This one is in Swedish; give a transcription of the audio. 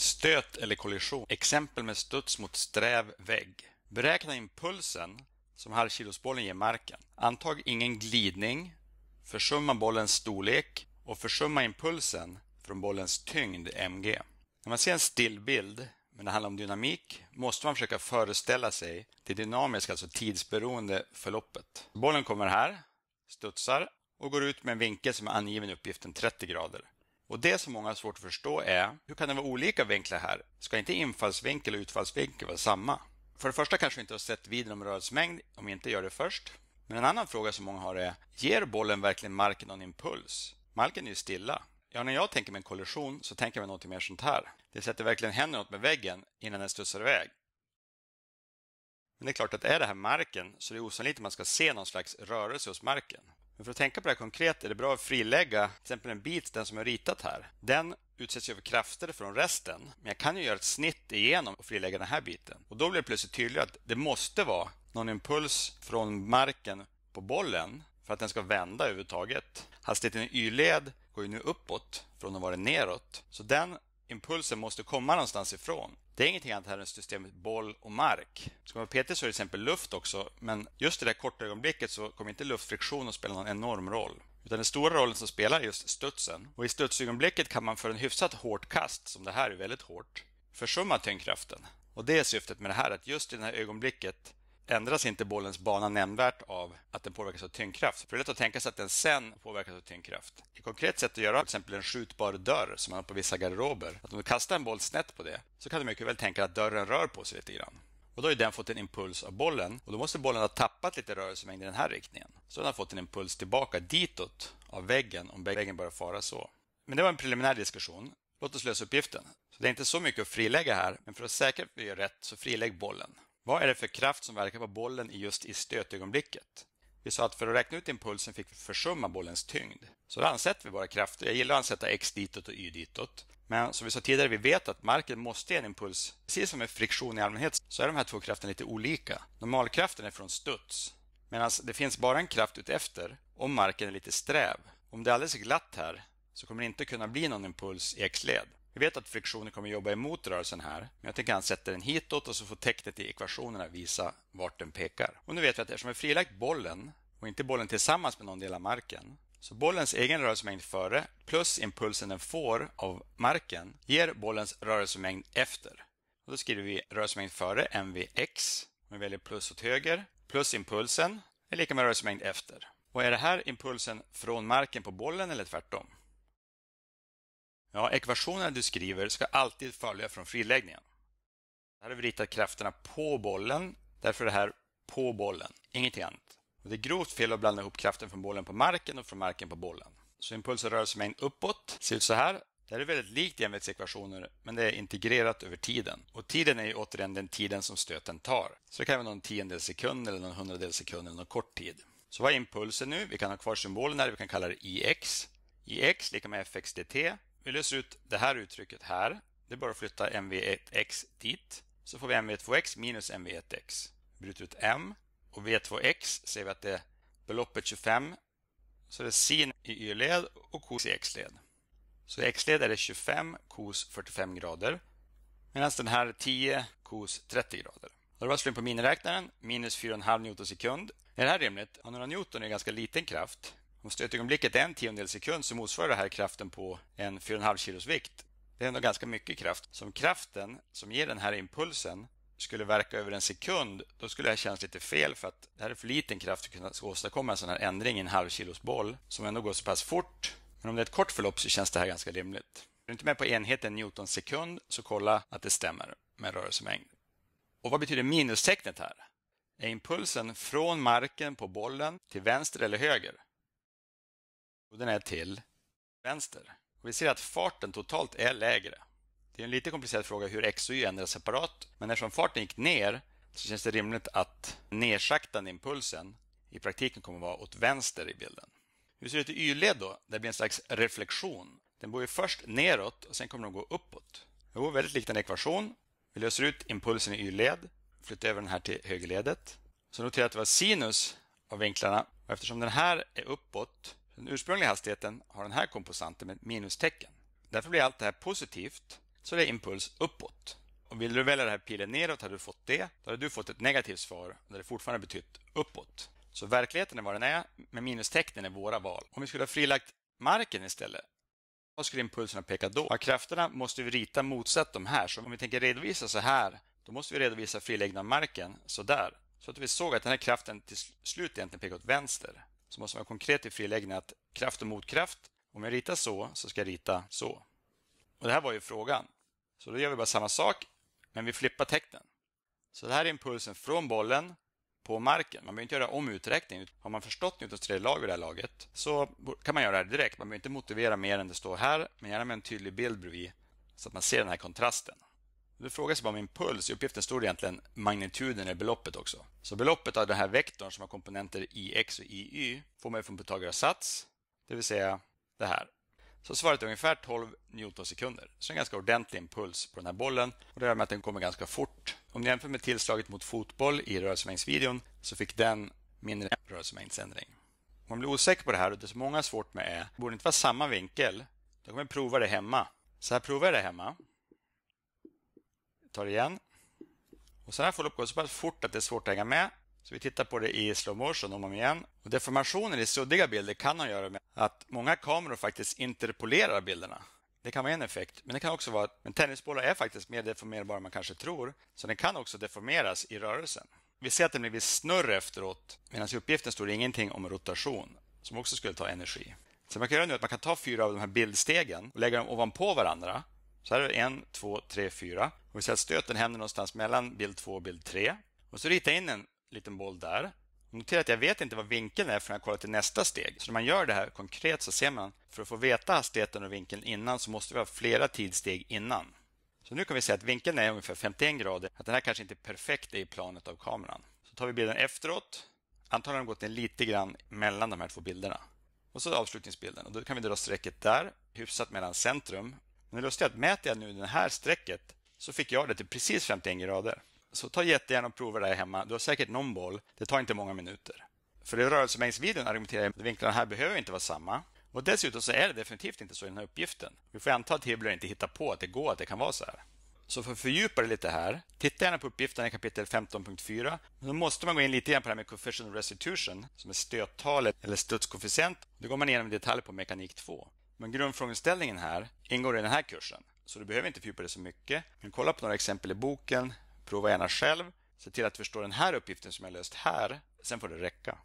Stöt eller kollision. Exempel med studs mot sträv vägg. Beräkna impulsen som halvkilosbollen ger marken. Antag ingen glidning. Försumma bollens storlek och försumma impulsen från bollens tyngd mg. När man ser en stillbild, men det handlar om dynamik, måste man försöka föreställa sig det dynamiska, alltså tidsberoende förloppet. Bollen kommer här, studsar och går ut med en vinkel som är angiven i uppgiften 30 grader. Och Det som många har svårt att förstå är hur kan det vara olika vinklar här? Ska inte infallsvinkel och utfallsvinkel vara samma? För det första kanske vi inte har sett vidden om rörelsemängd om vi inte gör det först. Men en annan fråga som många har är, ger bollen verkligen marken någon impuls? Marken är ju stilla. Ja, när jag tänker mig en kollision så tänker jag mig något mer sånt här. Det vill säga att det verkligen händer något med väggen innan den studsar iväg. Men det är klart att är det här marken så det är osannolikt att man ska se någon slags rörelse hos marken. Men för att tänka på det här konkret är det bra att frilägga till exempel en bit, den som jag ritat här. Den utsätts ju för krafter från resten. Men jag kan ju göra ett snitt igenom och frilägga den här biten. Och då blir det plötsligt tydligare att det måste vara någon impuls från marken på bollen för att den ska vända överhuvudtaget. Hastigheten i Y-led går ju nu uppåt från att vara neråt. Så den impulsen måste komma någonstans ifrån. Det är ingenting annat här än systemet boll och mark. Ska man vara petig så är det till exempel luft också, men just i det där korta ögonblicket så kommer inte luftfriktion att spela någon enorm roll. Utan den stora rollen som spelar är just studsen. Och i studsögonblicket kan man för en hyfsat hårt kast, som det här är väldigt hårt, försumma tyngdkraften. Och det är syftet med det här, att just i det här ögonblicket ändras inte bollens bana nämnvärt av att den påverkas av tyngdkraft. För det är lätt att tänka sig att den sen påverkas av tyngdkraft. Ett konkret sätt att göra till exempel en skjutbar dörr som man har på vissa garderober. Att om du kastar en boll snett på det så kan du mycket väl tänka att dörren rör på sig lite grann. Och då har ju den fått en impuls av bollen och då måste bollen ha tappat lite rörelsemängd i den här riktningen. Så den har fått en impuls tillbaka ditåt av väggen om väggen börjar fara så. Men det var en preliminär diskussion. Låt oss lösa uppgiften. Så Det är inte så mycket att frilägga här, men för att säkra att vi gör rätt så frilägg bollen. Vad är det för kraft som verkar på bollen just i stötögonblicket? Vi sa att för att räkna ut impulsen fick vi försumma bollens tyngd. Så då ansätter vi våra krafter. Jag gillar att ansätta x ditåt och y ditåt. Men som vi sa tidigare, vi vet att marken måste ge en impuls. Precis som med friktion i allmänhet så är de här två krafterna lite olika. Normalkraften är från studs. Medan det finns bara en kraft utefter om marken är lite sträv. Om det är alldeles glatt här så kommer det inte kunna bli någon impuls i x-led. Vi vet att friktionen kommer jobba emot rörelsen här, men jag tänker att han sätter den hitåt och så får tecknet i ekvationerna visa vart den pekar. Och nu vet vi att eftersom vi frilagt bollen och inte bollen tillsammans med någon del av marken, så bollens egen rörelsemängd före plus impulsen den får av marken ger bollens rörelsemängd efter. Och då skriver vi rörelsemängd före mvx, om vi väljer plus åt höger, plus impulsen är lika med rörelsemängd efter. Och är det här impulsen från marken på bollen eller tvärtom? Ja, ekvationerna du skriver ska alltid följa från friläggningen. Här har vi ritat krafterna på bollen, därför är det här på bollen, ingenting annat. Och det är grovt fel att blanda ihop kraften från bollen på marken och från marken på bollen. Så impuls och rörelsemängd uppåt ser ut så här. Det här är väldigt likt jämviktsekvationer, men det är integrerat över tiden. Och tiden är ju återigen den tiden som stöten tar. Så det kan vara någon tiondels sekund eller någon hundradels sekund eller någon kort tid. Så vad är impulsen nu? Vi kan ha kvar symbolen här, vi kan kalla det IX. IX lika med FX dt vi löser ut det här uttrycket här. Det är bara att flytta mv1x dit. Så får vi mv2x minus mv1x. Vi bryter ut m och v2x ser vi att det är beloppet 25. Så det är sin i y-led och cos i x-led. Så i x-led är det 25 cos 45 grader. Medan den här är 10 cos 30 grader. Då var slå in på miniräknaren, minus 4,5 newton sekund. Är det här rimligt? Ja, några newton är en ganska liten kraft. Om stötögonblicket är en tiondel sekund så motsvarar det här kraften på en 4,5 kilos vikt. Det är ändå ganska mycket kraft. Så om kraften som ger den här impulsen skulle verka över en sekund, då skulle det här kännas lite fel för att det här är för liten kraft för att kunna åstadkomma en sån här ändring i en halvkilos boll som ändå går så pass fort. Men om det är ett kort förlopp så känns det här ganska rimligt. Är du inte med på enheten Newton sekund så kolla att det stämmer med rörelsemängd. Och vad betyder minustecknet här? Är impulsen från marken på bollen till vänster eller höger? och den är till vänster. Och vi ser att farten totalt är lägre. Det är en lite komplicerad fråga hur X och Y ändras separat, men eftersom farten gick ner så känns det rimligt att nedsaktande impulsen i praktiken kommer att vara åt vänster i bilden. Hur ser det ut i Y-led då? Det blir en slags reflektion. Den går ju först neråt och sen kommer den gå uppåt. Jo, väldigt likt en ekvation. Vi löser ut impulsen i Y-led, flyttar över den här till högerledet. Så notera att det var sinus av vinklarna och eftersom den här är uppåt den ursprungliga hastigheten har den här komposanten med minustecken. Därför blir allt det här positivt, så det är impuls uppåt. Och vill du välja den här pilen neråt hade du fått det. Då hade du fått ett negativt svar där det fortfarande betytt uppåt. Så verkligheten är vad den är, men minustecknen är våra val. Om vi skulle ha frilagt marken istället, vad skulle impulserna peka då? Ja, krafterna måste vi rita motsatt de här. Så om vi tänker redovisa så här, då måste vi redovisa friläggning av marken sådär. Så att vi såg att den här kraften till slut egentligen pekar åt vänster så måste man vara konkret i friläggningen att kraft och motkraft, om jag ritar så, så ska jag rita så. Och Det här var ju frågan. Så då gör vi bara samma sak, men vi flippar tecknen. Så det här är impulsen från bollen på marken. Man behöver inte göra om uträkningen. Har man förstått Newtons tredje lag vid det här laget så kan man göra det här direkt. Man behöver inte motivera mer än det står här, men gärna med en tydlig bild bredvid så att man ser den här kontrasten. Du frågar sig bara om impuls. I uppgiften stod egentligen magnituden i beloppet också. Så beloppet av den här vektorn som har komponenter ix och iy får man från Pythagoras sats, det vill säga det här. Så svaret är ungefär 12 Newtonsekunder. Så en ganska ordentlig impuls på den här bollen och det gör med att den kommer ganska fort. Om ni jämför med tillslaget mot fotboll i rörelsemängdsvideon så fick den mindre rörelsemängdsändring. Om man blir osäker på det här och det som många har svårt med är, borde det inte vara samma vinkel? Då kan man prova det hemma. Så här provar jag det hemma tar igen. Och så här får det gå så pass fort att det är svårt att hänga med. Så vi tittar på det i slow motion om och om igen. Och deformationer i suddiga bilder kan ha att göra med att många kameror faktiskt interpolerar bilderna. Det kan vara en effekt, men det kan också vara att men tennisbollar är faktiskt mer deformerbara än man kanske tror. Så den kan också deformeras i rörelsen. Vi ser att den blir snurr efteråt, medan i uppgiften står det ingenting om rotation, som också skulle ta energi. Så man kan göra nu att man kan ta fyra av de här bildstegen och lägga dem ovanpå varandra så här har vi 1, 2, 3, 4. Och vi ser att stöten händer någonstans mellan bild 2 och bild 3. Och så ritar jag in en liten boll där. Notera att jag vet inte vad vinkeln är förrän jag kollar till nästa steg. Så när man gör det här konkret så ser man, för att få veta hastigheten och vinkeln innan så måste vi ha flera tidssteg innan. Så nu kan vi se att vinkeln är ungefär 51 grader, att den här kanske inte är perfekt i planet av kameran. Så tar vi bilden efteråt. Antagligen har den gått ner lite grann mellan de här två bilderna. Och så avslutningsbilden. Och då kan vi dra strecket där, hyfsat mellan centrum men det lustiga är att mäter jag nu det här strecket så fick jag det till precis 51 grader. Så ta jättegärna och prova det här hemma. Du har säkert någon boll. Det tar inte många minuter. För i rörelsemängdsvideon argumenterar jag att vinklarna här behöver inte vara samma. Och dessutom så är det definitivt inte så i den här uppgiften. Vi får anta att Hibbler inte hittar på att det går att det kan vara så här. Så för att fördjupa det lite här, titta gärna på uppgiften i kapitel 15.4. då måste man gå in lite grann på det här med coefficient restitution, som är stöttalet eller studskoefficient. Det går man igenom i detalj på mekanik 2. Men grundfrågeställningen här ingår i den här kursen, så du behöver inte fördjupa dig så mycket. Men kolla på några exempel i boken, prova gärna själv, se till att förstå den här uppgiften som jag löst här, sen får det räcka.